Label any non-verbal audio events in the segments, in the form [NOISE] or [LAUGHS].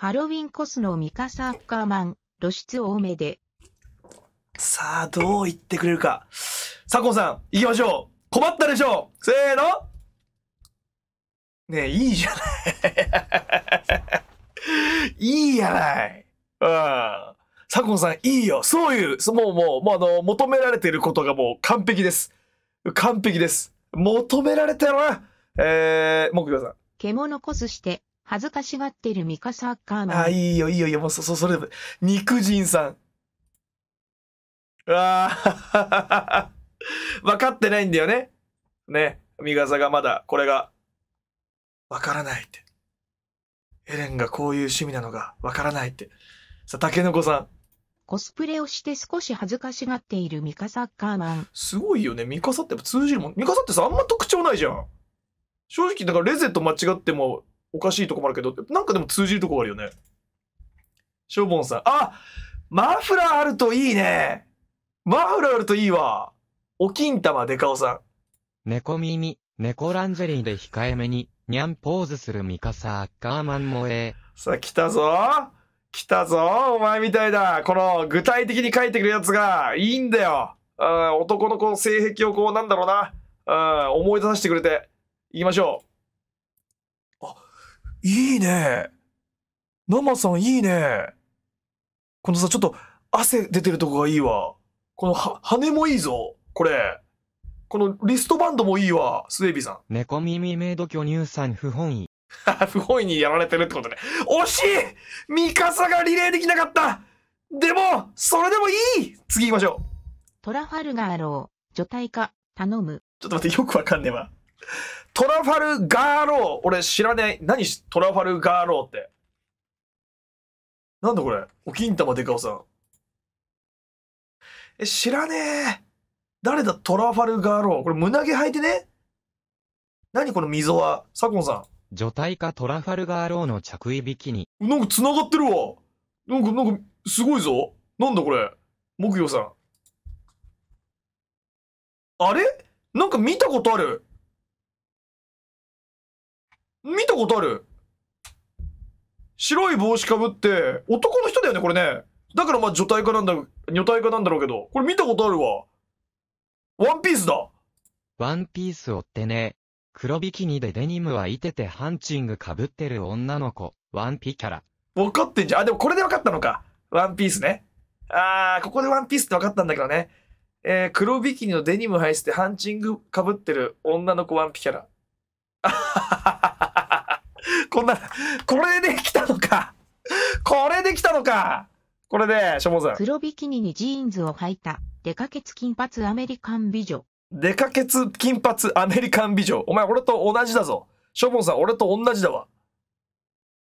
ハロウィンコスのミカサッカーマン、露出多めで。さあ、どう言ってくれるか。佐藤さん、行きましょう。困ったでしょう。せーの。ねえ、いいじゃない。[LAUGHS] いいじゃない。うん。佐藤さん、いいよ。そういう、もう、もう、もう、あの、求められてることがもう完璧です。完璧です。求められたな。えー、木曜さん。獣コスして、恥ずかしがってるミカサッカーマン。あ、いいよ、いいよ、いいよ、もう、そ、そ、それ、肉人さん。わあ、[LAUGHS] 分かってないんだよね。ね。ミカサがまだ、これが、わからないって。エレンがこういう趣味なのが、わからないって。さあ、竹の子さん。コスプレをして少し恥ずかしがっているミカサッカーマン。すごいよね。ミカサってやっぱ通じるもん。ミカサってさ、あんま特徴ないじゃん。正直、だからレゼと間違っても、おかしいとこもあるけど、なんかでも通じるとこあるよね。しょぼんさん。あマフラーあるといいねマフラーあるといいわ。お金玉でかおさん。猫耳、猫ランジェリーで控えめに、にゃんポーズするミカサーカーマン萌え。さあ、来たぞ来たぞお前みたいだこの具体的に書いてくるやつがいいんだよ男の子の性癖をこうなんだろうな思い出させてくれていきましょういいね。生さんいいね。このさ、ちょっと汗出てるとこがいいわ。このは、羽もいいぞ。これ。このリストバンドもいいわ。スエビさん。猫耳メイド巨乳さん不本意。[LAUGHS] 不本意にやられてるってことね。惜しいミカサがリレーできなかったでも、それでもいい次行きましょう。トラファルガーロー、除隊化、頼む。ちょっと待って、よくわかんねえわ。トラファルガーロー。俺知らない。何トラファルガーローって。なんだこれお金玉でかおさん。え、知らねえ。誰だトラファルガーロー。これ胸毛履いてね何この溝は。左近さん。女体化トラファルガーローの着衣ビキニ。なんか繋がってるわ。なんか、なんか、すごいぞ。なんだこれ。木曜さん。あれなんか見たことある。見たことある。白い帽子かぶって、男の人だよね、これね。だからまあ女体化なんだ、女体化なんだろうけど、これ見たことあるわ。ワンピースだ。ワンピースをってね。黒ビキニでデニムはいててハンチングかぶってる女の子、ワンピキャラ。分かってんじゃん。あ、でもこれで分かったのか。ワンピースね。あー、ここでワンピースって分かったんだけどね。えー、黒ビキニのデニムはいててハンチングかぶってる女の子ワンピキャラ。あはははは。こんな、これで来たのか。これで来たのか。これで、しょもさん。黒ビキニにジーンズを履いた、出かけつ金髪アメリカン美女。出かけつ金髪アメリカン美女。お前、俺と同じだぞ。しょぼんさん、俺と同じだわ。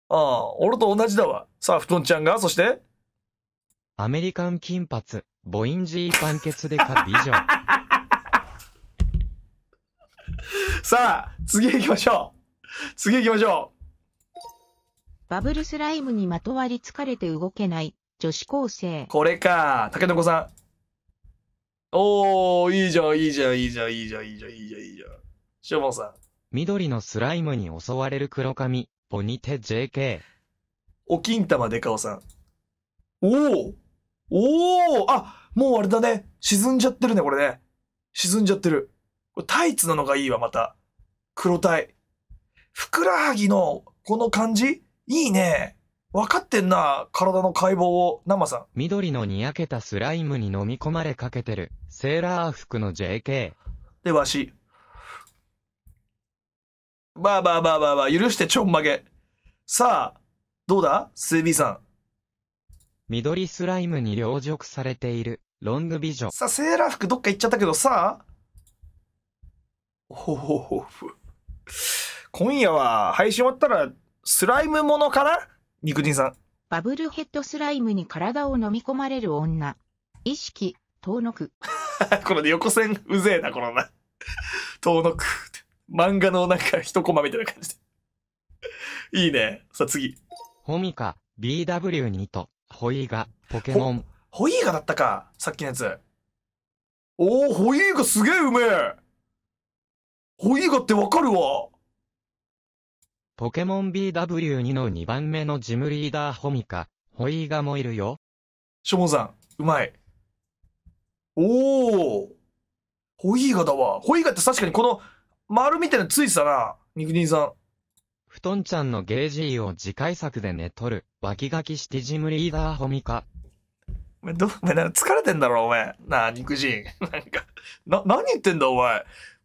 ああ、俺と同じだわ。さあ、布団ちゃんが、そして。アメリカン金髪、ボインジーパンケツデカ美女。[LAUGHS] さあ、次行きましょう。次行きましょう。バブルスライムにまとわりつかれて動けない女子高生。これか。竹の子さん。おー、いいじゃん、いいじゃん、いいじゃん、いいじゃん、いいじゃん、いいじゃん、いいじゃん。しょもさん。緑のスライムに襲われる黒髪、ポニテ JK。お金玉でかおさん。おおおおあ、もうあれだね。沈んじゃってるね、これね。沈んじゃってる。これタイツなのがいいわ、また。黒タイ。ふくらはぎの、この感じいいね。分かってんな、体の解剖を、生さん。緑のにやけたスライムに飲み込まれかけてる、セーラー服の JK。で、わし。ばあばあばあばあば許してちょんまげ。さあ、どうだスービーさん。緑スライムに凌辱されている、ロング美女。さあ、セーラー服どっか行っちゃったけどさあ。ほほほ。今夜は、配信終わったら、スライムものから肉人さん。バブルヘッドスライムに体を飲み込まれる女。意識、遠のく。[LAUGHS] この横線うぜえな、このな。遠のく。漫画のなんか一コマみたいな感じで。いいね。さあ次。ホミカ、BW2 と、ホイガ、ポケモン。ホイガだったか、さっきのやつ。おお、ホイガすげえうめえ。ホイガってわかるわ。ポケモン BW2 の2番目のジムリーダーホミカ、ホイーガもいるよ。しょもさん、うまい。おーホイーガだわ。ホイーガって確かにこの丸みたいなついてたな、肉人さん。布団ちゃんのゲージーを次回作で寝取る、脇書きしてジムリーダーホミカ。お前、ど、お前、疲れてんだろ、お前。なあ、肉人。[LAUGHS] なんか、な、何言ってんだ、お前。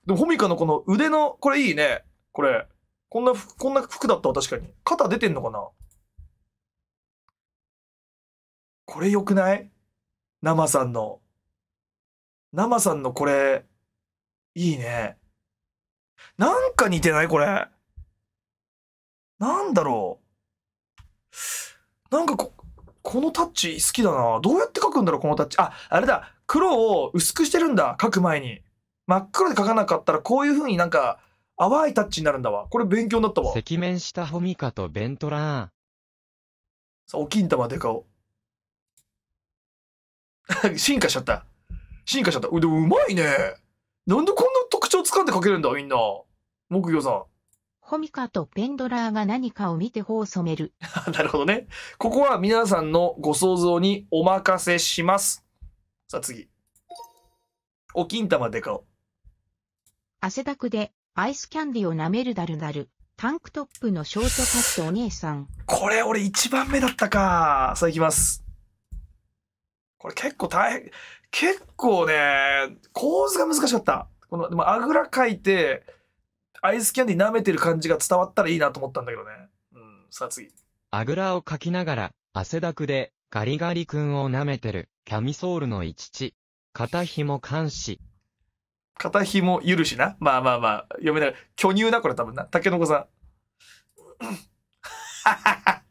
でも、ホミカのこの腕の、これいいね。これ。こんな、こんな服だったわ、確かに。肩出てんのかなこれ良くない生さんの。生さんのこれ、いいね。なんか似てないこれ。なんだろう。なんかこ、このタッチ好きだな。どうやって描くんだろうこのタッチ。あ、あれだ。黒を薄くしてるんだ。描く前に。真っ黒で描かなかったら、こういう風になんか、淡いタッチになるんだわ。これ勉強になったわ。赤面したホミカとベントラー。さあ、お金玉でかお。[LAUGHS] 進化しちゃった。進化しちゃった。うでもうまいね。なんでこんな特徴掴んでかけるんだ、みんな。木魚さん。ホミカとペンドラーが何かを見て頬を染める。[LAUGHS] なるほどね。ここは皆さんのご想像にお任せします。さあ次。お金玉でかお。汗だくでアイスキャンディを舐めるだるだる。タンクトップのショートカットお姉さん。これ俺1番目だったか。さあ行きます。これ結構大変、結構ね、構図が難しかった。この、でもあぐらかいて、アイスキャンディ舐めてる感じが伝わったらいいなと思ったんだけどね。うん、さあ次。あぐらをかきながら、汗だくで、ガリガリ君を舐めてる、キャミソールの一致。肩紐監視、肩紐許しな。まあまあまあ、読めない。巨乳だ、これ多分な。竹の子さん。[LAUGHS]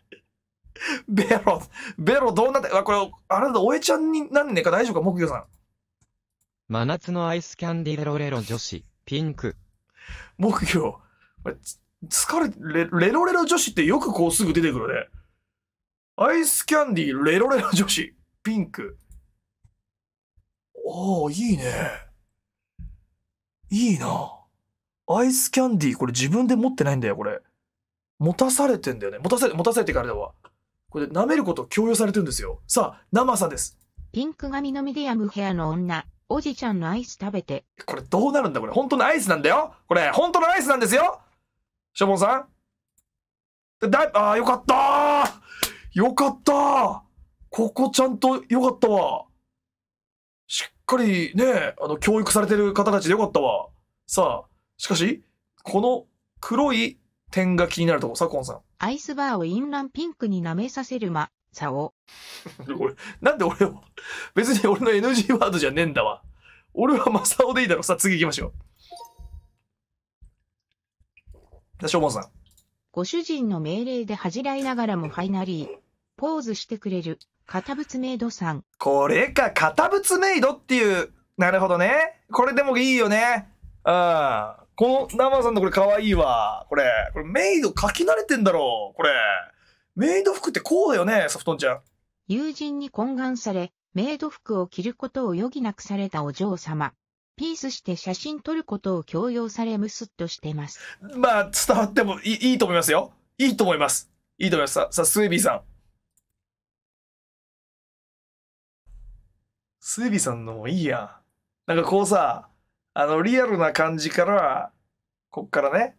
ベロ、ベロどうなって、あ、これ、あれだ、おえちゃんになんねえか大丈夫か、木魚さん。真夏のアイスキャンディレロレロ女子、ピンク。木魚、疲れレ、レロレロ女子ってよくこうすぐ出てくるね。アイスキャンディレロレロ女子、ピンク。おー、いいね。いいなアイスキャンディー、これ自分で持ってないんだよ、これ。持たされてんだよね。持たされて、持たされてからでわ。これ、舐めることを強要されてるんですよ。さあ、生さんです。ピンク髪のミディアムヘアの女、おじちゃんのアイス食べて。これどうなるんだこれ。本当のアイスなんだよ。これ、本当のアイスなんですよ。しょぼんさん。だああ、よかったよかったここちゃんとよかったわ。かりね、あの、教育されてる方たちでよかったわ。さあ、しかし、この黒い点が気になるとこ、サコンさん。アイスバーをインランピンクに舐めさせるま、さお。[LAUGHS] なんで俺を、別に俺の NG ワードじゃねえんだわ。俺はマサオでいいだろ。さあ、次行きましょう。じゃあ、ショさん。ご主人の命令で恥じらいながらもファイナリー。ポーズしてくれる、堅物メイドさん。これか、堅物メイドっていう。なるほどね。これでもいいよね。うん。この生さんのこれ可愛いわ。これ。これメイド書き慣れてんだろう。これ。メイド服ってこうだよね、ソフトンちゃん。友人に懇願され、メイド服を着ることを余儀なくされたお嬢様。ピースして写真撮ることを強要されムスッとしてます。まあ、伝わってもいいいと思いますよ。いいと思います。いいと思います。さ、さ、スービーさん。スービさんのもいいやん。なんかこうさ、あの、リアルな感じから、こっからね、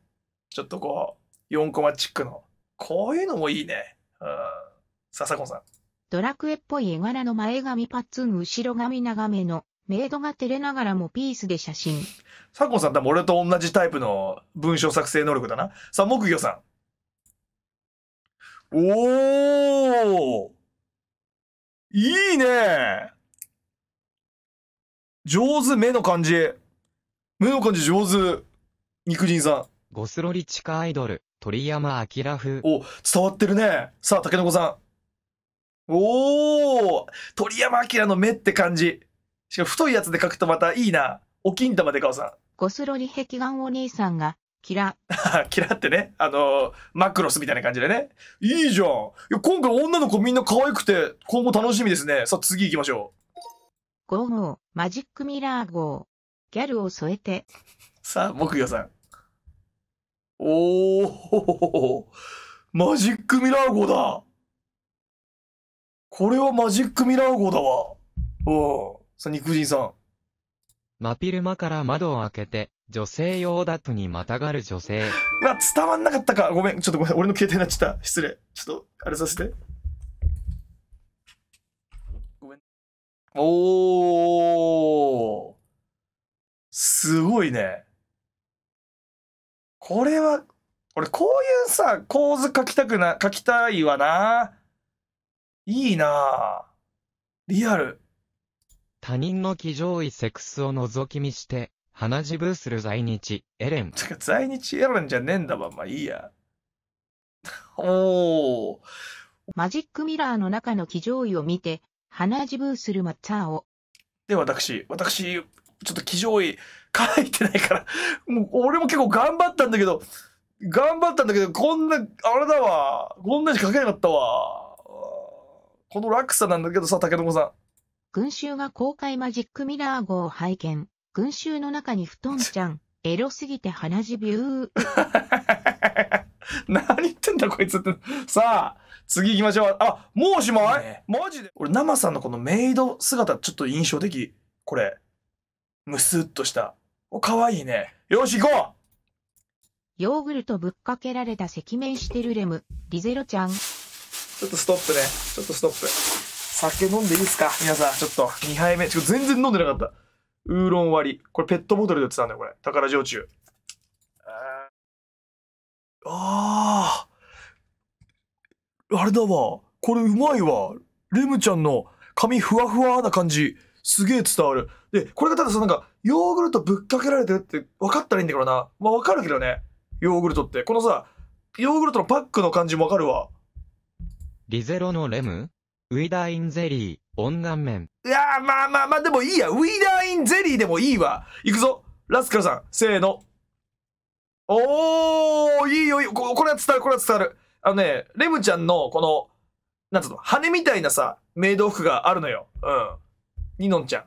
ちょっとこう、4コマチックの、こういうのもいいね。うん。笹子さん。ドラクエっぽい絵柄の前髪パッツン、後ろ髪長めの、メイドが照れながらもピースで写真。佐藤さん多分俺と同じタイプの文章作成能力だな。さあ、木魚さん。おーいいね上手、目の感じ。目の感じ上手。肉人さん。ゴスロリ地下アイドル、鳥山明風。お、伝わってるね。さあ、竹の子さん。おー鳥山明の目って感じ。しかも太いやつで書くとまたいいな。お金玉でかさん。ゴスロリ壁眼お兄さんが、キラ。[LAUGHS] キラってね、あのー、マクロスみたいな感じでね。いいじゃん。いや、今回女の子みんな可愛くて、今後楽しみですね。さあ、次行きましょう。豪農、マジックミラー号。ギャルを添えて。さあ、木魚さん。おー、マジックミラー号だ。これはマジックミラー号だわ。おー、さあ、肉人さん。ピルマから窓を開けて、女性用だにまたがる女性。うわ、伝わんなかったか。ごめん。ちょっとごめん。俺の携帯になっちゃった。失礼。ちょっと、あれさせて。おー。すごいね。これは、俺こういうさ、構図書きたくな、書きたいわな。いいなリアル。他人の気上位セックスを覗き見して、鼻血ブーする在日、エレン。てか在日エレンじゃねえんだわ、まあいいや。[LAUGHS] おー。マジックミラーの中の気上位を見て、鼻ジブースする抹茶を。で、私、私、ちょっと気上位 [LAUGHS] 書いてないから、もう俺も結構頑張ったんだけど、頑張ったんだけど、こんな、あれだわ。こんなに書けなかったわ。この落差なんだけどさ、竹友さん。群衆が公開マジックミラー号を拝見。群衆の中に布団ちゃん、エロすぎて鼻血ビュー。[LAUGHS] [LAUGHS] 何言ってんだこいつって。さあ、次行きましょう。あ、もうおしまい、ね、マジで。俺、生さんのこのメイド姿、ちょっと印象的。これ。むすっとした。お、かわいいね。よし、行こうヨーグルトぶっかけられた赤面してるレム、リゼロちゃん。ちょっとストップね。ちょっとストップ。酒飲んでいいですか皆さん、ちょっと。2杯目。ちょ全然飲んでなかった。ウーロン割り。これペットボトルで売ってたんだよ、これ。宝焼酎。ああ。あれだわ。これうまいわ。レムちゃんの髪ふわふわな感じ。すげえ伝わる。で、これがたださ、なんか、ヨーグルトぶっかけられてるって分かったらいいんだからな。まあ分かるけどね。ヨーグルトって。このさ、ヨーグルトのパックの感じも分かるわ。リゼロのレムウィダーインゼリー、温顔面。いやまあまあまあ、でもいいや。ウィダーインゼリーでもいいわ。いくぞ。ラスカルさん、せーの。おー、いいよ、いいよ。これは伝わる、これは伝わる。あのね、レムちゃんの、この、なんつうの、羽みたいなさ、メイド服があるのよ。うん。ニノンちゃん。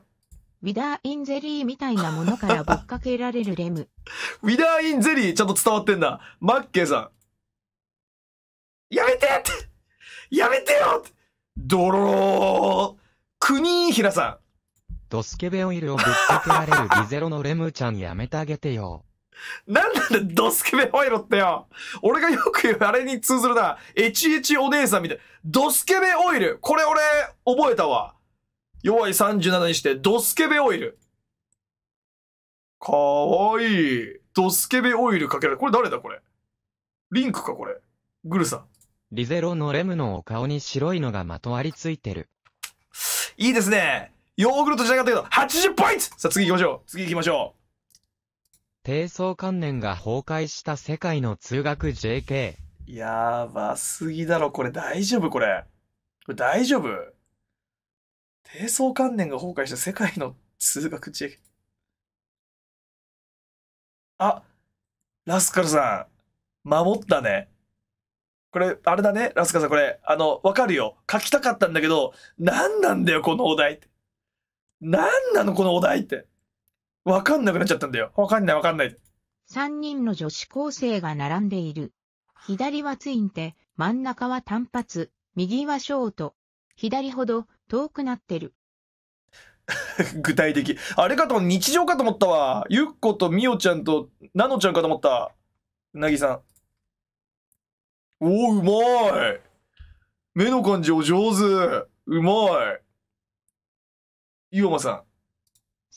ウィダーインゼリーみたいなものからぶっかけられるレム。[LAUGHS] ウィダーインゼリー、ちゃんと伝わってんだ。マッケーさん。やめてってやめてよてドロー国ラさん。ドスケベオイルをぶっかけられるリゼロのレムちゃんやめてあげてよ。なんなんだ、ドスケベホイロってよ。俺がよく言う、あれに通ずるな。エチエチお姉さんみたい。ドスケベオイル。これ俺、覚えたわ。弱い37にして、ドスケベオイル。かわいい。ドスケベオイルかけられこれ誰だこれ。リンクかこれ。グルさん。リゼロのレムのお顔に白いのがまとわりついてる。いいですね。ヨーグルトじゃなかったけど、80ポイントさあ次行きましょう。次行きましょう。低層観念が崩壊した世界の通学 JK。やばすぎだろ、これ大丈夫これ。これ大丈夫低層観念が崩壊した世界の通学 JK。あ、ラスカルさん、守ったね。これ、あれだね、ラスカルさん、これ、あの、わかるよ。書きたかったんだけど、何なんだよ、このお題って。何なの、このお題って。わかんなくなっちゃったんだよ。わかんないわかんない。三人の女子高生が並んでいる。左はツインテ、真ん中は単発、右はショート。左ほど遠くなってる。[LAUGHS] 具体的。あれかと日常かと思ったわ。ゆっことみおちゃんとなのちゃんかと思った。うなぎさん。おうまい。目の感じお上手。うまい。ゆおまさん。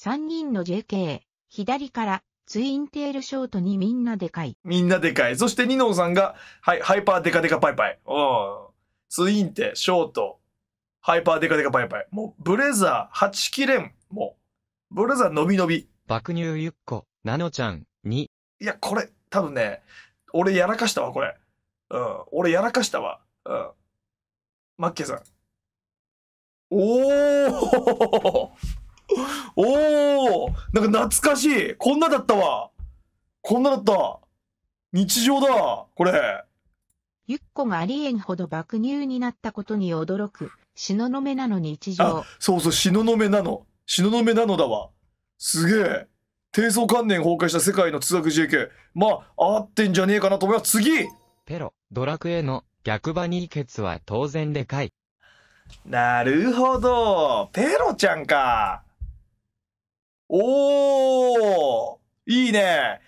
3人の JK、左から、ツインテールショートにみんなでかい。みんなでかい。そしてニノさんが、はい、ハイパーデカデカパイパイ。うん。ツインテ、ショート、ハイパーデカデカパイパイ。もう、ブレザー8切れん。もう、ブレザー伸び伸び。爆乳ゆっこ、ナノちゃん、2。いや、これ、多分ね、俺やらかしたわ、これ。うん。俺やらかしたわ。うん。マッケさん。おー [LAUGHS] おおなんか懐かしいこんなだったわこんなだった日常だこれゆっこがありえんほど爆乳になったことに驚く、東雲なの日常。あ、そうそう、東雲なの。東雲なのだわ。すげえ。低層観念崩壊した世界の通学 JK。まあ、合ってんじゃねえかなと思います。次ペロ、ドラクエの逆バ場にケツは当然でかい。なるほど。ペロちゃんか。おーいいね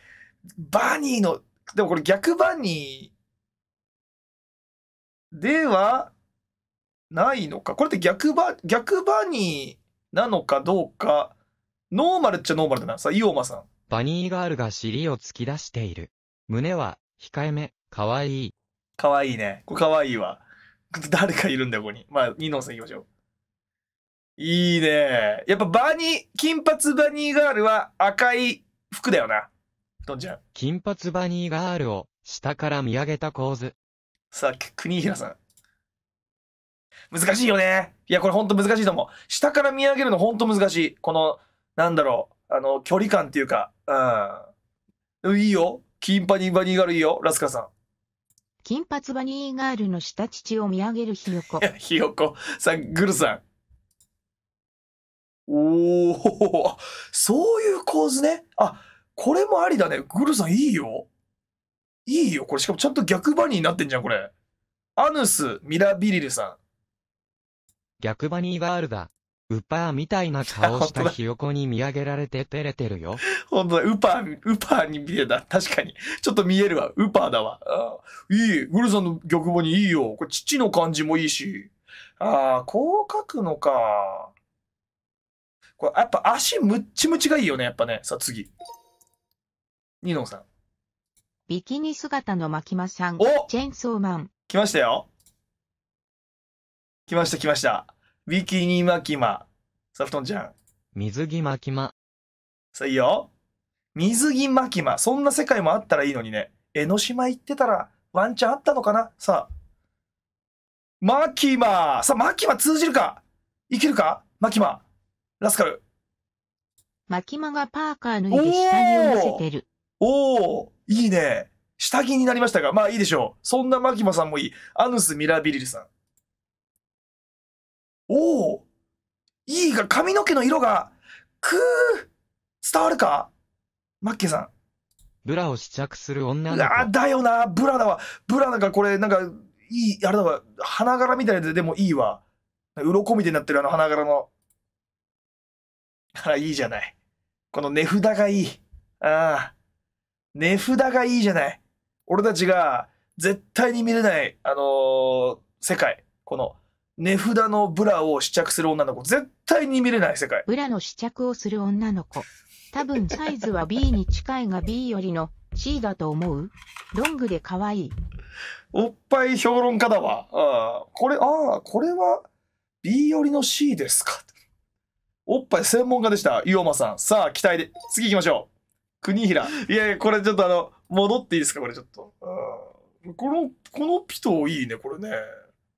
バニーの、でもこれ逆バニーではないのか。これって逆バ、逆バニーなのかどうか、ノーマルっちゃノーマルだな。さあ、イオーマさん。バニーガールが尻を突き出している。胸は控えめ、かわいい。かわいいね。これかわいいわ。誰かいるんだよ、ここに。まあ、ニノンさん行きましょう。いいね。やっぱバニー、金髪バニーガールは赤い服だよな。どんちゃん。金髪バニーガールを下から見上げた構図。さあ、国平さん。難しいよね。いや、これほんと難しいと思う。下から見上げるのほんと難しい。この、なんだろう。あの、距離感っていうか。うん。いいよ。金髪バニーガールいいよ。ラスカさん。金髪バニーガールの下乳を見上げるひよこ。[LAUGHS] ひよこ。さあ、グルさん。おお、[LAUGHS] そういう構図ね。あ、これもありだね。グルさんいいよ。いいよ。これしかもちゃんと逆バニーになってんじゃん、これ。アヌス・ミラビリルさん。逆バニーワールだ。ウパーみたいな顔したひよこに見上げられて照れてるよ。[LAUGHS] 本当だ、ウパー、ウパーに見えた。確かに。ちょっと見えるわ。ウパーだわ。あいい。グルさんの逆バニーいいよ。これ、父の感じもいいし。ああ、こう書くのか。これ、やっぱ足ムッチムチがいいよね、やっぱね。さあ次。ニノさん。ビキニ姿の牧間さん。おチェンソーマン。来ましたよ。来ました来ました。ビキニマきま。さあ、布団ちゃん。水着マきま。さあ、いいよ。水着マきま。そんな世界もあったらいいのにね。江ノ島行ってたらワンチャンあったのかなさあ。マきま。さあ、マきま通じるかいけるかマきま。ラスカル。巻間がパーカー脱いで下着を見せてる。おおいいね。下着になりましたが、まあいいでしょう。そんなマキマさんもいい。アヌス・ミラビリルさん。おおいいが、髪の毛の色が、くー伝わるかマッケさん。ブラを試着する女の子。あ、だよな。ブラだわ。ブラなんかこれ、なんか、いい、あれだわ。花柄みたいででもいいわ。鱗みたいになってるあの花柄の。あら、いいじゃない。この値札がいい。ああ。値札がいいじゃない。俺たちが絶対に見れない、あのー、世界。この、値札のブラを試着する女の子。絶対に見れない世界。ブラの試着をする女の子。多分サイズは B に近いが B よりの C だと思うロングで可愛い。おっぱい評論家だわ。ああ、これ、ああ、これは B よりの C ですか。おっぱい専門家でした、岩間さん。さあ、期待で。次行きましょう。国平。いやいや、これちょっとあの、戻っていいですか、これちょっと。うん、この、このピトーいいね、これね。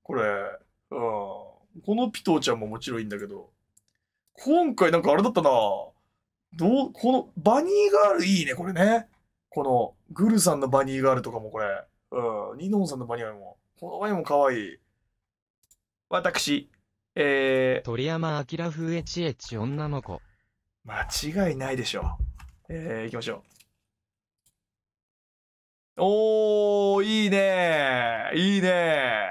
これ。うん、このピトーちゃんももちろんいいんだけど。今回なんかあれだったなどう、この、バニーガールいいね、これね。この、グルさんのバニーガールとかもこれ。うん、ニノンさんのバニーガールも。このワインも可愛い。私、えー、鳥山明風エチエチ女の子。間違いないでしょう。えー、行きましょう。おー、いいねいいね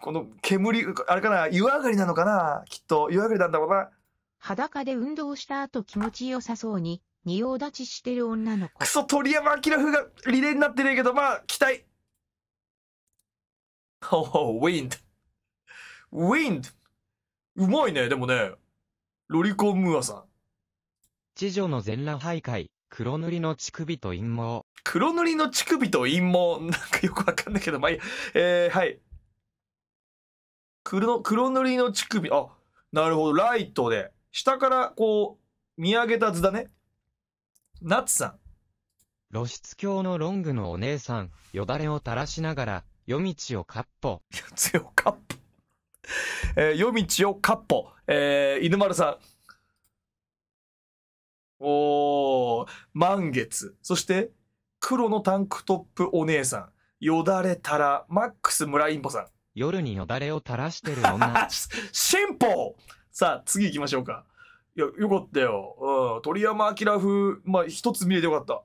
この煙、あれかな、湯上がりなのかなきっと、湯上がりなんだろうな。裸で運動した後気持ちよさそうに、仁王立ちしてる女の子。クソ、鳥山明風がリレーになってねえけど、まあ、期待。[LAUGHS] おお、ウィンド。ウィンドうまいね、でもね。ロリコンムアさん。知女の全裸徘徊、黒塗りの乳首と陰謀。黒塗りの乳首と陰謀。[LAUGHS] なんかよくわかんないけど、まあいい、えー、はい。黒、黒塗りの乳首。あ、なるほど。ライトで。下からこう、見上げた図だね。ナツさん。露出狂のロングのお姉さん、よだれを垂らしながら、夜道をかっぽ。夜道をかっぽ。[LAUGHS] えー、夜道をかっぽ、えー、犬丸さん。おー、満月。そして、黒のタンクトップお姉さん。よだれたら、マックス村インポさん。夜によだれを垂らしてる女。進 [LAUGHS] 歩さあ、次行きましょうか。いや、よかったよ。うん、鳥山明風、まあ、一つ見えてよかった。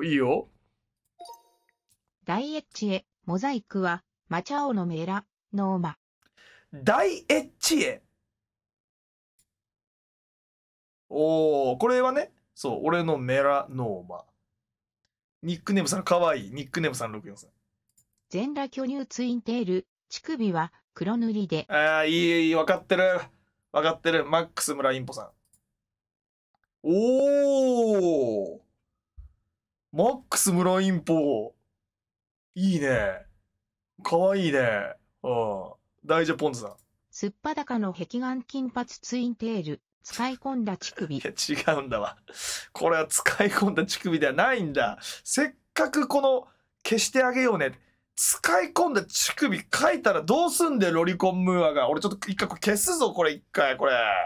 うん、いいよ。大エッチへ、モザイクは、マチャオのメラ、ノーマ。大エッチへ。おー、これはね、そう、俺のメラノーマ。ニックネームさん、かわいい。ニックネームさん、6 4ん。全裸巨乳ツインテール、乳首は黒塗りで。ああ、いい、いい、わかってる。わかってる。マックス村インポさん。おーマックス村インポいいね。かわいいね。うん。大ジポンズさん。すっぱだかの壁眼金髪ツインテール、使い込んだ乳首。いや、違うんだわ。これは使い込んだ乳首ではないんだ。せっかくこの、消してあげようね。使い込んだ乳首書いたらどうすんだよ、ロリコンムーアが。俺ちょっと一回これ消すぞ、これ一回、これ。あ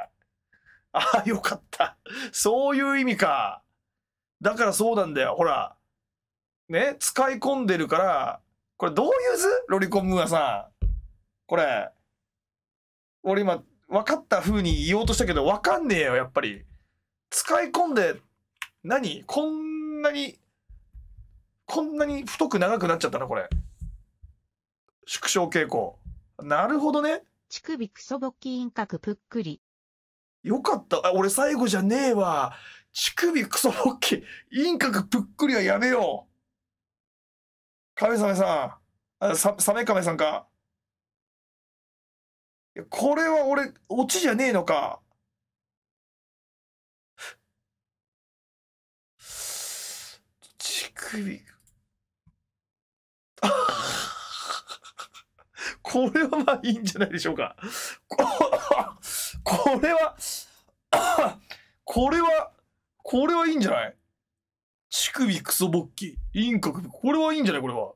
あ、よかった。そういう意味か。だからそうなんだよ、ほら。ね、使い込んでるから、これどういう図ロリコンムーアさん。これ。俺今、分かった風に言おうとしたけど、分かんねえよ、やっぱり。使い込んで、何こんなに、こんなに太く長くなっちゃったな、これ。縮小傾向。なるほどね。乳首クソボキ陰ンぷっくり。よかった。あ、俺最後じゃねえわ。乳首クソボッキインぷっくりはやめよう。カメサメさん。サ、サメカメさんか。やこれは俺、オチじゃねえのか。乳首。[LAUGHS] これはまあいいんじゃないでしょうか。これは、[COUGHS] これは、これはいいんじゃない乳首クソ勃起、インカこれはいいんじゃないこれは。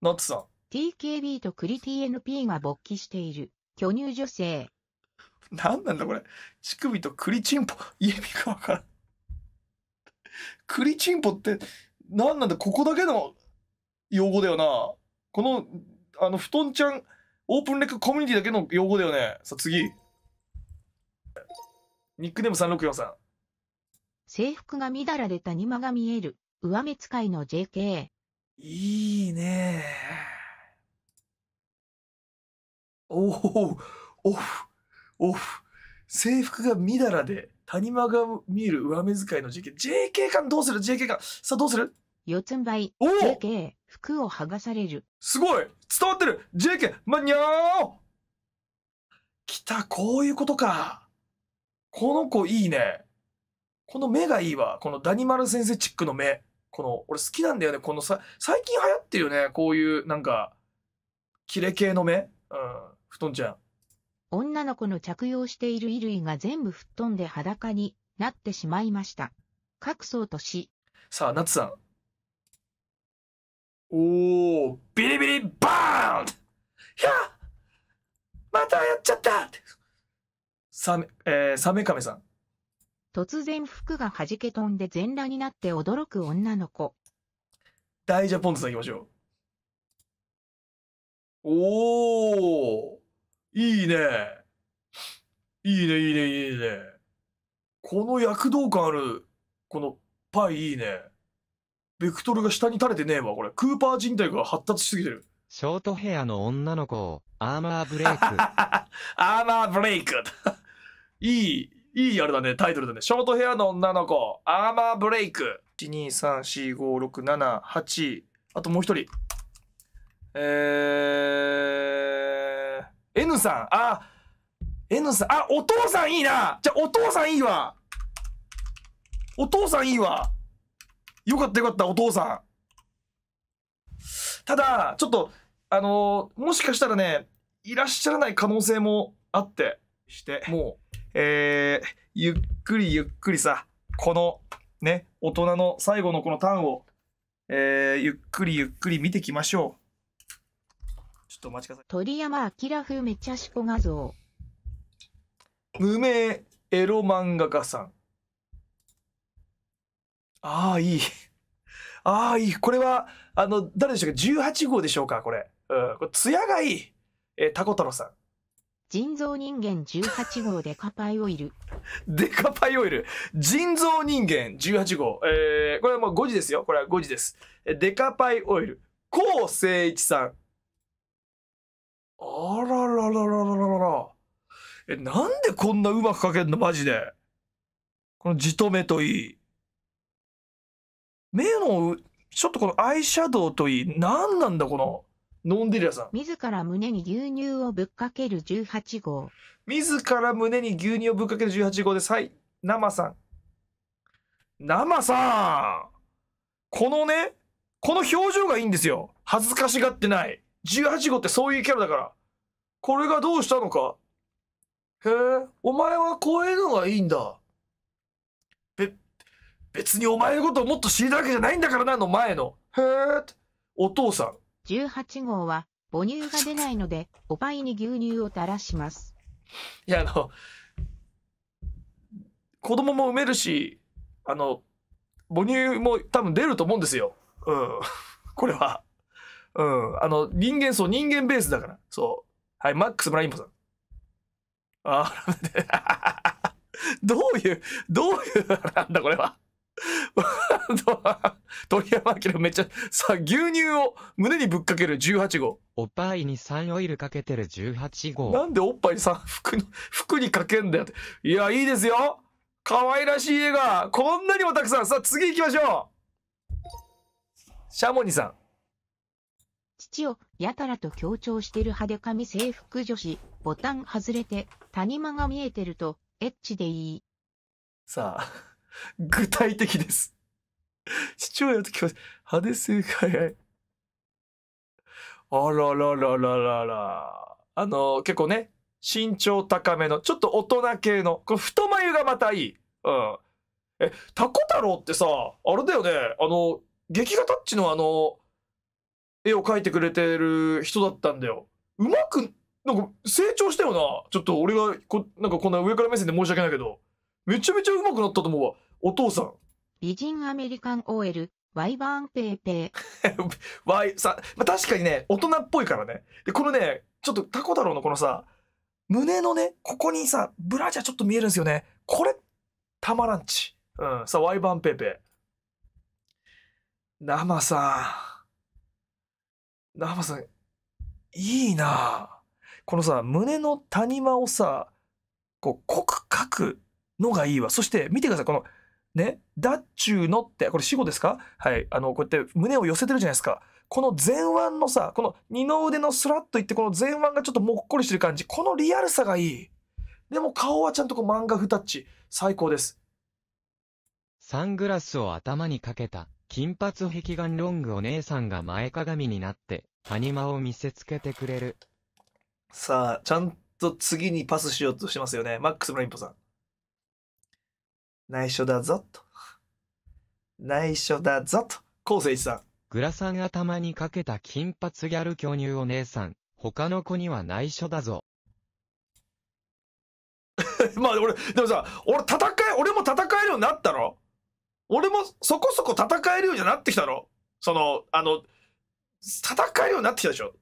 ナッツさん。TKB とクリ TNP が勃起している。巨乳女性。何なんだこれ。乳首と栗チンポ。意味がわからん。栗チンポって、何なんだ、ここだけの用語だよな。この、あの、布団ちゃん、オープンレックコミュニティだけの用語だよね。さあ次。ニックネーム364さん。制服が乱られたニが見える、上目使いの JK。いいねおお、オフ、オフ。制服がみだらで、谷間が見える上目遣いの JK。JK 感どうする ?JK 感。さあどうする四つん這い。お !JK、服を剥がされる。すごい伝わってる !JK、まにゃーきた、こういうことか。この子いいね。この目がいいわ。このダニマル先生チックの目。この、俺好きなんだよね。このさ、最近流行ってるよね。こういう、なんか、キレ系の目。うん。布団ちゃん。女の子の着用している衣類が全部吹っ飛んで裸になってしまいました。各層とし。さあ、夏さん。おー、ビリビリバーンいやまたやっちゃったサメ、えー、サメカメさん。突然服が弾け飛んで全裸になって驚く女の子。大ジャポンズさん行きましょう。おーいいね。いいね、いいね、いいね。この躍動感ある、このパイいいね。ベクトルが下に垂れてねえわ、これ。クーパー人体が発達しすぎてる。ショートヘアの女の子、アーマーブレイク。[LAUGHS] アーマーブレイク。いい、いいあれだね、タイトルだね。ショートヘアの女の子、アーマーブレイク。1、2、3、4、5、6、7、8。あともう一人。えー、N さん、あ、N さん、あ、お父さんいいなじゃ、お父さんいいわお父さんいいわよかったよかった、お父さん。ただ、ちょっと、あのー、もしかしたらね、いらっしゃらない可能性もあって、して、もう、えー、ゆっくりゆっくりさ、この、ね、大人の最後のこのターンを、えー、ゆっくりゆっくり見てきましょう。ちょっとお待ちください。鳥山明風めちゃしこ画像。無名エロ漫画家さん。ああ、いい。ああ、いい。これは、あの、誰でしょうか ?18 号でしょうかこれ。うん。これ、艶がいい。えー、タコ太郎さん。人造人間18号デカパイオイル。デカパイオイル。人造人間18号。えー、これはもう5時ですよ。これは5時です。デカパイオイル。高誠一さん。あららららららら。え、なんでこんなうまく書けんのマジで。この地とめといい。目の、ちょっとこのアイシャドウといい。なんなんだこの、ノンデリアさん。自ら胸に牛乳をぶっかける18号。自ら胸に牛乳をぶっかける18号です。はい。生さん。生さんこのね、この表情がいいんですよ。恥ずかしがってない。18号ってそういうキャラだから。これがどうしたのか。へえ、お前はこういうのがいいんだ。べ、別にお前のことをもっと知りたわけじゃないんだからな、の前の。へえ、お父さん。18号は母乳が出ないので、[LAUGHS] おぱいに牛乳を垂らします。いや、あの、子供も産めるし、あの、母乳も多分出ると思うんですよ。うん。これは。うん。あの、人間、そう、人間ベースだから。そう。はい、マックスブラインポさん。あ [LAUGHS] [LAUGHS] どういう、どういう、なんだこれは。鳥 [LAUGHS] 山明めっちゃ、さあ、牛乳を胸にぶっかける18号。おっぱいに3オイルかけてる18号。なんでおっぱいに3、服に、服にかけんだよって。いや、いいですよ。可愛らしい絵が、こんなにもたくさん。さあ、次行きましょう。シャモニさん。父をやたらと強調してる派手髪制服女子、ボタン外れて谷間が見えてると、エッチでいい。さあ、[LAUGHS] 具体的です。[LAUGHS] 父親と強調、派手性があらららららら。あの、結構ね、身長高めの、ちょっと大人系の、これ太眉がまたいい。うん。え、タコ太郎ってさ、あれだよね、あの、劇画タッチのあの、絵を描いてくれてる人だったんだよ。うまく、なんか成長したよな。ちょっと俺がこ、なんかこんな上から目線で申し訳ないけど、めちゃめちゃうまくなったと思うわ。お父さん。美人アメリカン OL、ワイバーンペーペー。[LAUGHS] ワイ、さ、まあ、確かにね、大人っぽいからね。で、このね、ちょっとタコ太郎のこのさ、胸のね、ここにさ、ブラジャーちょっと見えるんですよね。これ、たまらんち。うん。さワイバーンペーペー。生さん。ナーバさん、いいなこのさ、胸の谷間をさ、こう、濃く書くのがいいわ。そして見てください、この、ね、だっちゅうのって、これ死語ですかはい、あの、こうやって胸を寄せてるじゃないですか。この前腕のさ、この二の腕のスラッといって、この前腕がちょっともっこりしてる感じ、このリアルさがいい。でも顔はちゃんとこう漫画フタッチ。最高です。サングラスを頭にかけた。金髪壁眼ロングお姉さんが前かがみになって、谷間を見せつけてくれる。さあ、ちゃんと次にパスしようとしてますよね。マックス・ブラインポさん。内緒だぞ、と。内緒だぞ、と。昴生一さん。グラさん頭にかけた金髪ギャル巨乳お姉さん。他の子には内緒だぞ。[LAUGHS] まあ俺、でもさ、俺戦え、俺も戦えるようになったろ俺もそこそこ戦えるようになってきたろその、あの、戦えるようになってきたでしょ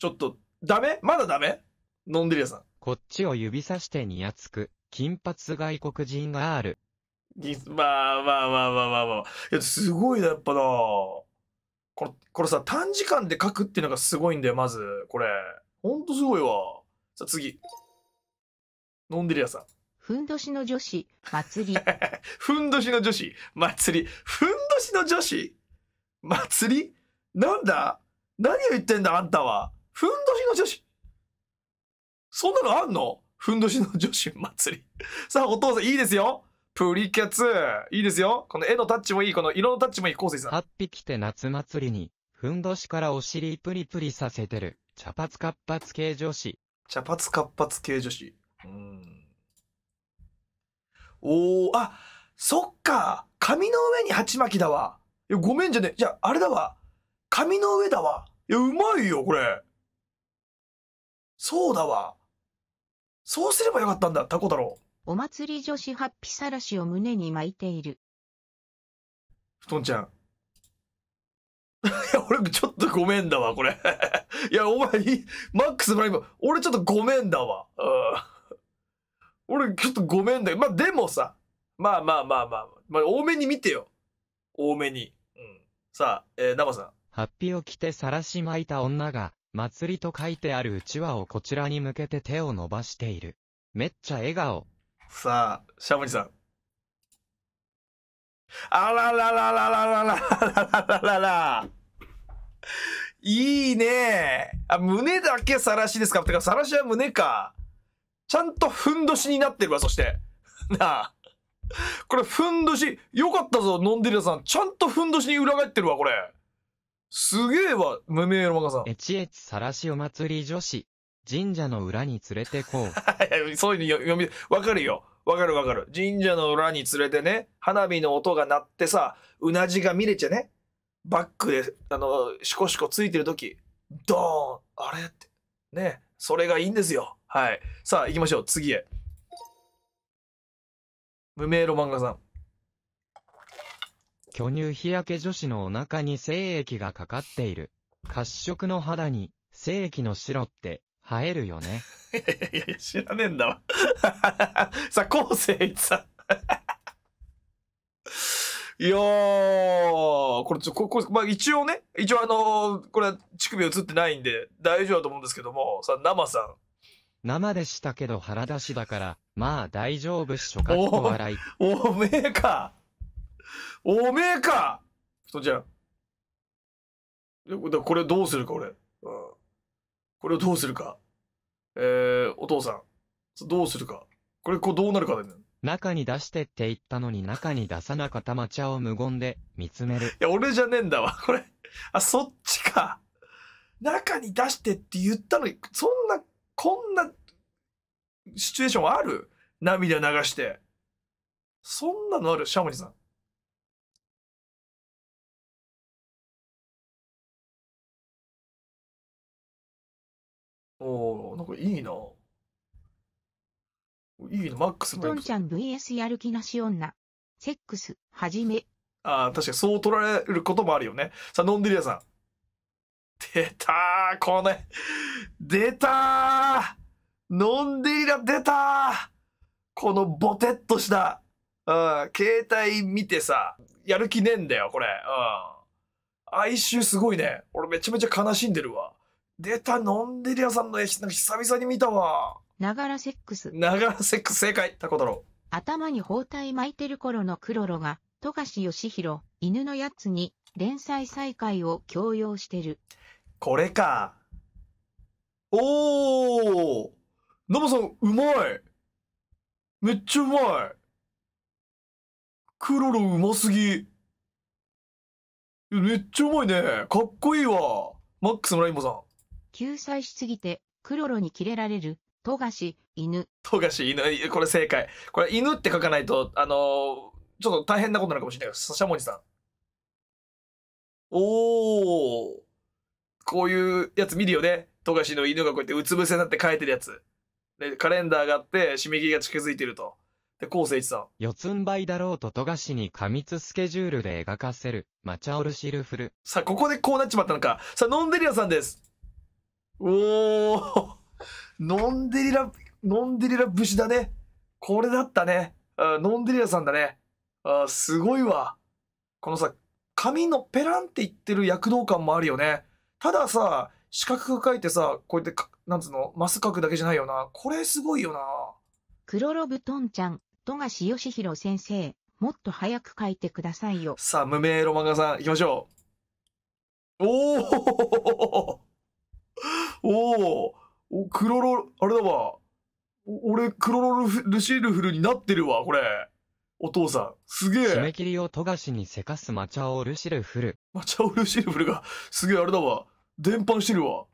ちょっと、ダメまだダメのんでりやさん。こっちを指さしてにやつく、金髪外国人がある。まあまあまあまあまあまあ。いや、すごいな、やっぱな。これ、これさ、短時間で書くっていうのがすごいんだよ、まず。これ。ほんとすごいわ。さあ次。のんでりやさん。[LAUGHS] ふんどしの女子、祭り。ふんどしの女子、祭り。ふんどしの女子祭りなんだ何を言ってんだあんたは。ふんどしの女子。そんなのあんのふんどしの女子祭り。さあ、お父さんいいですよ。プリキャツ。いいですよ。この絵のタッチもいい。この色のタッチもいい。コースさん。8匹て夏祭りに、ふんどしからお尻プリプリさせてる。茶髪活発系女子。茶髪活発系女子。うん。おおあそっか紙の上に鉢巻きだわいやごめんじゃねじゃああれだわ紙の上だわいやうまいよこれそうだわそうすればよかったんだタコ太郎お祭り女子ハッピさらしを胸に巻いている布団ちゃん [LAUGHS] いや、俺、ちょっとごめんだわ、これ [LAUGHS] いや、お前、マックスプライム、俺ちょっとごめんだわこれいやお前マックスブライブ俺ちょっとごめんだわうん俺、ちょっとごめんだけど、まあでもさ、まあまあまあまあ、まあ、多めに見てよ。多めに。うん。さあ、えー、生さん。ハッピを着て晒し巻いた女が、祭りと書いてあるうちわをこちらに向けて手を伸ばしている。めっちゃ笑顔。さあ、シャムニさん。あらららららららららららら。いいねあ、胸だけ晒しですかってか、晒しは胸か。ちゃんとふんどしになってるわ、そして。[LAUGHS] なあ。これ、ふんどし。よかったぞ、ノンデリアさん。ちゃんとふんどしに裏返ってるわ、これ。すげえわ、無名の若さん。えちえちさらしお祭り女子。神社の裏に連れてこう。[LAUGHS] そういうの読み、わかるよ。わかるわかる。神社の裏に連れてね、花火の音が鳴ってさ、うなじが見れちゃね。バックで、あの、シコシコついてる時、ドーンあれって。ね。それがいいんですよ。はい。さあ、行きましょう。次へ。無名ロマンガさん。巨乳日焼け女子のお腹に精液がかかっている。褐色の肌に精液の白って映えるよね。いやいや、知らねえんだわ。[LAUGHS] さあ、昴生一さん。いやー、これちょ、こ、こ、まあ、一応ね、一応あのー、これ、乳首映ってないんで、大丈夫だと思うんですけども、さあ、生さん。生でしたけど腹出しだから、まあ大丈夫っしょかお笑い。おめえかおめえか太ちゃん。これどうするか俺、うん。これをどうするか。えー、お父さん。どうするか。これこうどうなるかだよね。中に出してって言ったのに中に出さなかった抹茶を無言で見つめる。いや、俺じゃねえんだわ、これ。あ、そっちか。中に出してって言ったのに、そんなこんなシチュエーションある涙流して。そんなのあるシャモニさん。おおなんかいいな。いいな、マックスのタちゃん VS やる気なし女。セックス、はじめ。ああ、確かにそう取られることもあるよね。さあ、ノンデリアさん。出たこれ出たのんでりら出たこのボテッとした、うん、携帯見てさ、やる気ねえんだよ、これ。うん。哀愁すごいね。俺めちゃめちゃ悲しんでるわ。出た、のんデリゃさんの絵、なんか久々に見たわ。ながらセックス。ながらセックス、正解。タコだろ頭に包帯巻いてる頃のクロロが、富樫義弘、犬のやつに、連載再開を強要してる。これか。おーナマさん、うまいめっちゃうまいクロロうますぎ。めっちゃうまいね。かっこいいわ。マックス村芋さん。救済しすぎて、クロロにキレられる、富樫、犬。富樫、犬。これ正解。これ、犬って書かないと、あのー、ちょっと大変なことになるかもしれないけど、しゃもさん。おー。こういうやつ見るよね。富樫の犬がこうやってうつ伏せになって書いてるやつ。で、カレンダーがあって、締め切りが近づいてると。で、昴生一さん。四つん這いだろうと富樫に過密スケジュールで描かせる、マチャオルシルフル。さあ、ここでこうなっちまったのか。さあ、ノンデリアさんです。おー。ノンデリラ、ノンデリラ節だね。これだったね。あノンデリアさんだね。あすごいわ。このさ、髪のペランって言ってる躍動感もあるよね。たださ、四角く書いてさ、こうやってなんつうの、マス書くだけじゃないよな。これすごいよな。クロロブトンちゃん、富樫義弘先生、もっと早く書いてくださいよ。さあ、無名ロマンガさん、行きましょう。おおおおクロロ、あれだわ。俺、クロロルシルフルになってるわ、これ。お父さん。すげえ。締め切りを富樫にせかすマチャオルシルフル。マチャオルシルフルが、すげえあれだわ。伝播してるわ。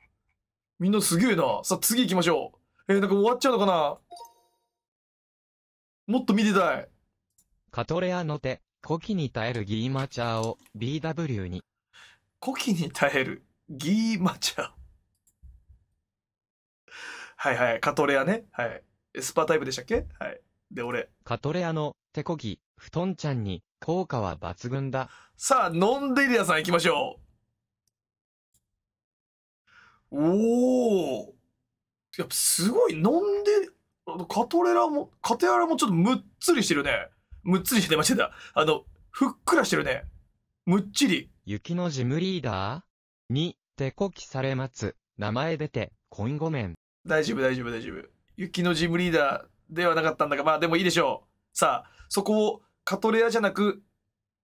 みんなすげえな。さあ、次行きましょう。えー、なんか終わっちゃうのかなもっと見てたい。カトレアの手、古希に耐えるギーマチャーを BW に。古希に耐えるギーマチャー。はいはい、カトレアね。はい。エスパータイプでしたっけはい。で、俺。カトレアの手こぎ、布団ちゃんに効果は抜群だ。さあ、ノンデリアさん行きましょう。おおやっぱすごい、飲んで、カトレラも、カテアラもちょっとむっつりしてるね。むっつりしてましたあの、ふっくらしてるね。むっちり。雪のジムリーダーに、手こきされます。名前出て、コインごめん。大丈夫、大丈夫、大丈夫。雪のジムリーダーではなかったんだが、まあでもいいでしょう。さあ、そこをカトレアじゃなく、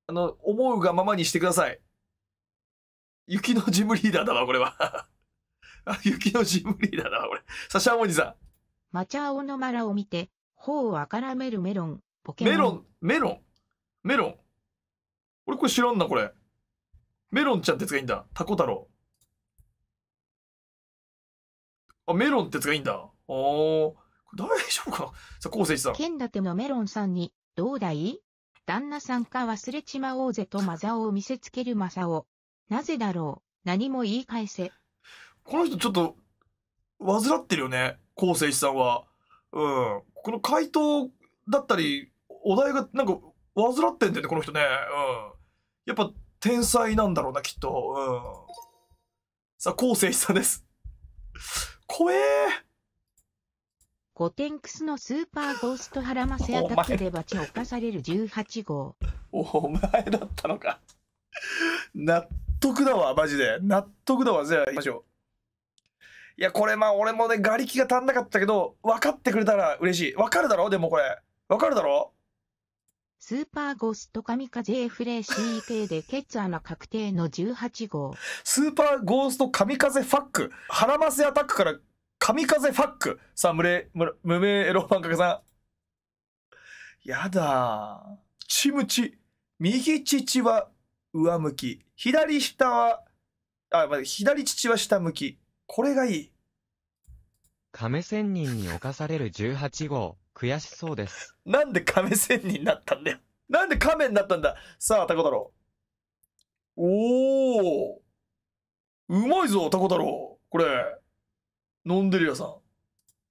あの、思うがままにしてください。雪のジムリーダーだわ、これは。あ、雪のジムリーだな、これ。サシャモニさん。チャオのマラを見て、頬をあからめるメロン、ポケモン。メロン、メロン、メロン。俺これ知らんな、これ。メロンちゃんってやつがいいんだ。タコ太郎。あ、メロンってやつがいいんだ。あー。大丈夫かさあ、昴生さん。剣立てのメロンさんに、どうだい旦那さんか忘れちまおうぜとマザオを見せつけるマサオ。なぜだろう何も言い返せ。この人ちょっと、わずらってるよね、昴生さんは。うん。この回答だったり、お題がなんか、わずらってんだよね、この人ね。うん。やっぱ、天才なんだろうな、きっと。うん。さあ、昴生さんです。怖えーコテンクスのスーパーゴーストハラマセアタックでバチを犯される18号。お前だったのか。納得だわ、マジで。納得だわ。じゃあ、行きましょう。いや、これまあ俺もね、がりきが足んなかったけど、分かってくれたら嬉しい。分かるだろでもこれ。分かるだろスーパーゴースト神風 F レ CK でケツの確定の18号。スーパーゴースト神風ファック。腹マセアタックから神風ファック。さあ、無礼、無名エロン画けさん。やだチムチ。右乳は上向き。左下は、あ、まっ左乳は下向き。これがいい。亀仙人に侵される18号、悔しそうです。なんで亀仙人になったんだよ。なんで亀になったんだ。さあ、タコ太郎。おお。うまいぞ、タコ太郎。これ。飲んでるやさん。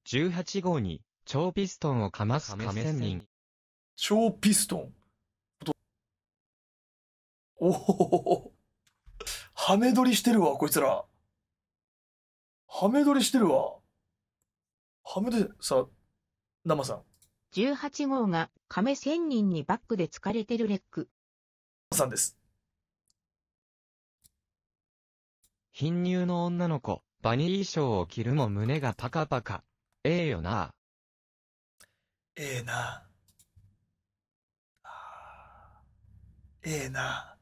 18号に、超ピストンをかます亀仙人。超ピストン。おお。はめ撮りしてるわ、こいつら。ハメ撮りしてるわ。ハメで、さ、生さん。18号が亀千人にバックで疲れてるレック。さんです。貧乳の女の子、バニー衣装を着るも胸がパカパカ。ええー、よな。ええー、な。ええー、な。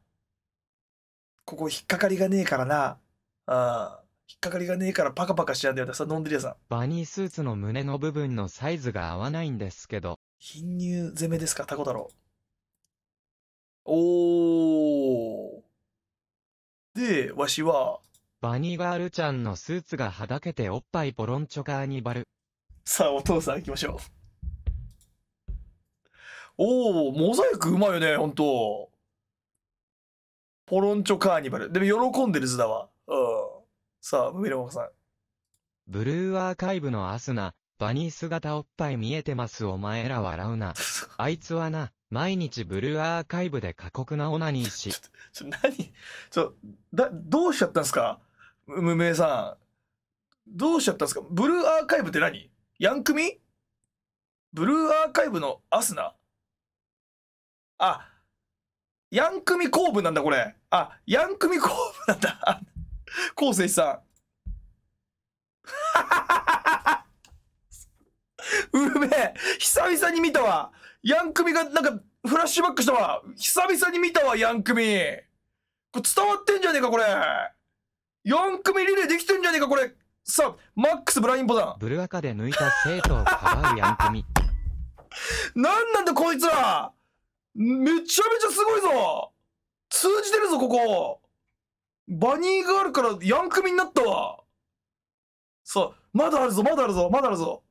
ここ引っかかりがねえからな。ああ。引っかかりがねえからパカパカしちゃうんだよってさ、飲んでるやさ。バニースーツの胸の部分のサイズが合わないんですけど。貧乳攻めですか、タコ太郎。おー。で、わしは。バニーガールちゃんのスーツがはだけておっぱいポロンチョカーニバル。さあ、お父さん行きましょう。おー、モザイクうまいよね、ほんと。ポロンチョカーニバル。でも喜んでる図だわ。うん。さあ、梅野さん。ブルーアーカイブのアスナ、バニー姿おっぱい見えてますお前ら笑うな。[LAUGHS] あいつはな、毎日ブルーアーカイブで過酷なオナニーし。ちょ、何ちょ、だ、どうしちゃったんすか無名さん。どうしちゃったんすかブルーアーカイブって何ヤンクミブルーアーカイブのアスナあ、ヤンクミ後部なんだこれ。あ、ヤンクミ後部なんだ。昴生さん。[LAUGHS] うめえ久々に見たわヤンクミがなんかフラッシュバックしたわ久々に見たわヤンクミこれ伝わってんじゃねえかこれ4組リレーできてんじゃねえかこれさあマックスブラインボタンブルアカで抜いた生徒をかばうヤンクミ何 [LAUGHS] なんだこいつらめちゃめちゃすごいぞ通じてるぞここバニーガールから4組になったわさあ、まだあるぞ、まだあるぞ、まだあるぞ。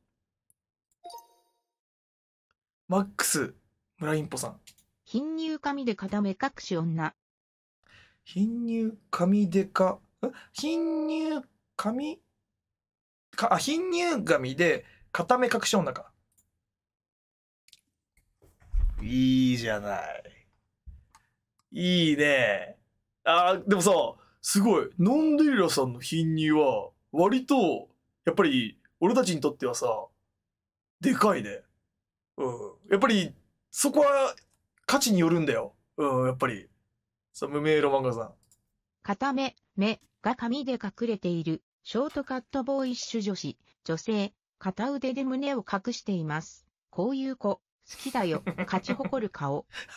マックス、村インポさん。貧乳紙で固め隠し女。貧乳紙でか、貧乳紙か、あ、貧乳紙で固め隠し女か。いいじゃない。いいね。あ、でもそう。すごい。ノンデリラさんの貧乳は、割と、やっぱり、俺たちにとってはさ、でかいね。うん。やっぱり、そこは、価値によるんだよ。うん、やっぱり。さ、無名ロマンガさん。片目、目が髪で隠れている、ショートカットボーイッシュ女子、女性、片腕で胸を隠しています。こういう子、好きだよ、勝ち誇る顔。[LAUGHS]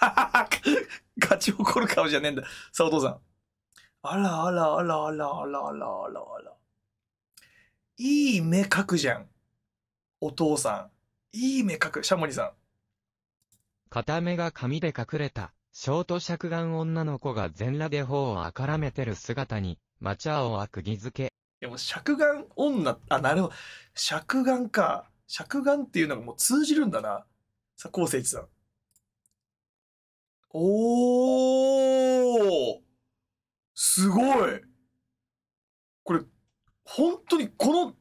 勝ち誇る顔じゃねえんだ。さあ、お父さん。あらあらあらあらあらあらあらあら。いい目描くじゃん。お父さん。いい目描く。シャモニさん。片目が紙で隠れた、ショート尺眼女の子が全裸で頬をあからめてる姿に、マチャオは釘付け。でも尺眼女、あ、なるほど。尺眼か。尺眼っていうのがもう通じるんだな。さあ、昴生一さん。おーすごいこれ、本当にこの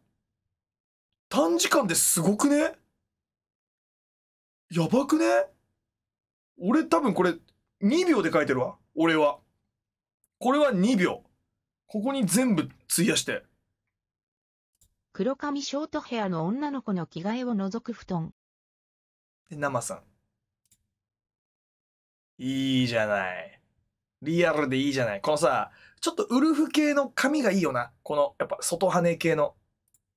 短時間ですごくねやばくね俺多分これ2秒で書いてるわ。俺は。これは2秒。ここに全部費やして。黒髪ショートヘアの女の子の着替えを除く布団。で、生さん。いいじゃない。リアルでいいじゃない。このさ、ちょっとウルフ系の髪がいいよな。この、やっぱ外羽系の。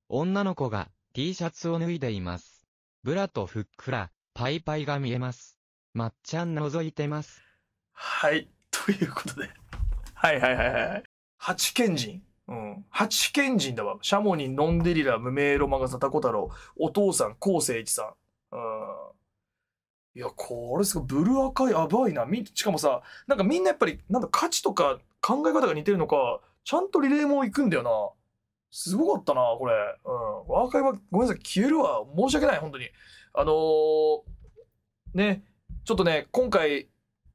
女の子が T シャツを脱いでいます。ブラとふっくら、パイパイが見えます。まっちゃん覗いてます。はい。[LAUGHS] ということで。はいはいはいはい。八賢人。うん。八賢人だわ。シャモニン、ノンデリラ、無名ロマガサ、タコ太郎、お父さん、昴生一さん。うん。いや、これすごい、ブルーアカイ、やばいな。み、しかもさ、なんかみんなやっぱり、なんだ、価値とか考え方が似てるのか、ちゃんとリレーも行くんだよな。すごかったな、これ。うん。アーカイブは、ごめんなさい、消えるわ。申し訳ない、本当に。あのー、ね、ちょっとね、今回、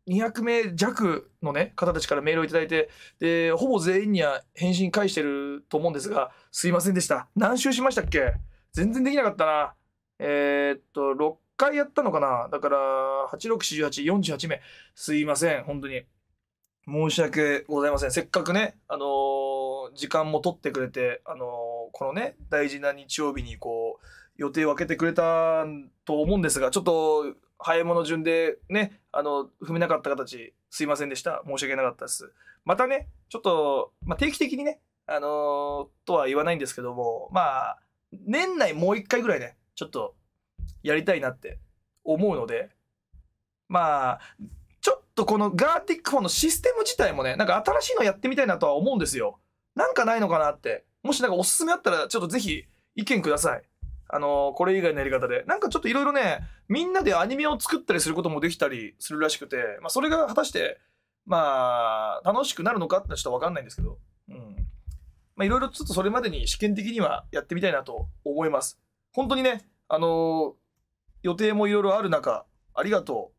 200名弱のね、方たちからメールをいただいて、で、ほぼ全員には返信返してると思うんですが、すいませんでした。何周しましたっけ全然できなかったな。えー、っと、回やったのかなだから、8648、48名。すいません、本当に。申し訳ございません。せっかくね、あのー、時間も取ってくれて、あのー、このね、大事な日曜日にこう、予定を空けてくれたと思うんですが、ちょっと、早いの順でね、あの、踏めなかった形、すいませんでした。申し訳なかったです。またね、ちょっと、まあ、定期的にね、あのー、とは言わないんですけども、まあ、年内もう一回ぐらいね、ちょっとやりたいなって思うので、まあ、ちょっとこのガーティックフォンのシステム自体もね、なんか新しいのやってみたいなとは思うんですよ。なんかないのかなって。もしなんかおすすめあったら、ちょっとぜひ意見ください。あのー、これ以外のやり方で。なんかちょっといろいろね、みんなでアニメを作ったりすることもできたりするらしくて、まあそれが果たして、まあ、楽しくなるのかってちょっとわかんないんですけど、うん。まいろいろちょっとそれまでに試験的にはやってみたいなと思います。本当にね、あの予定もいろいろある中ありがとう。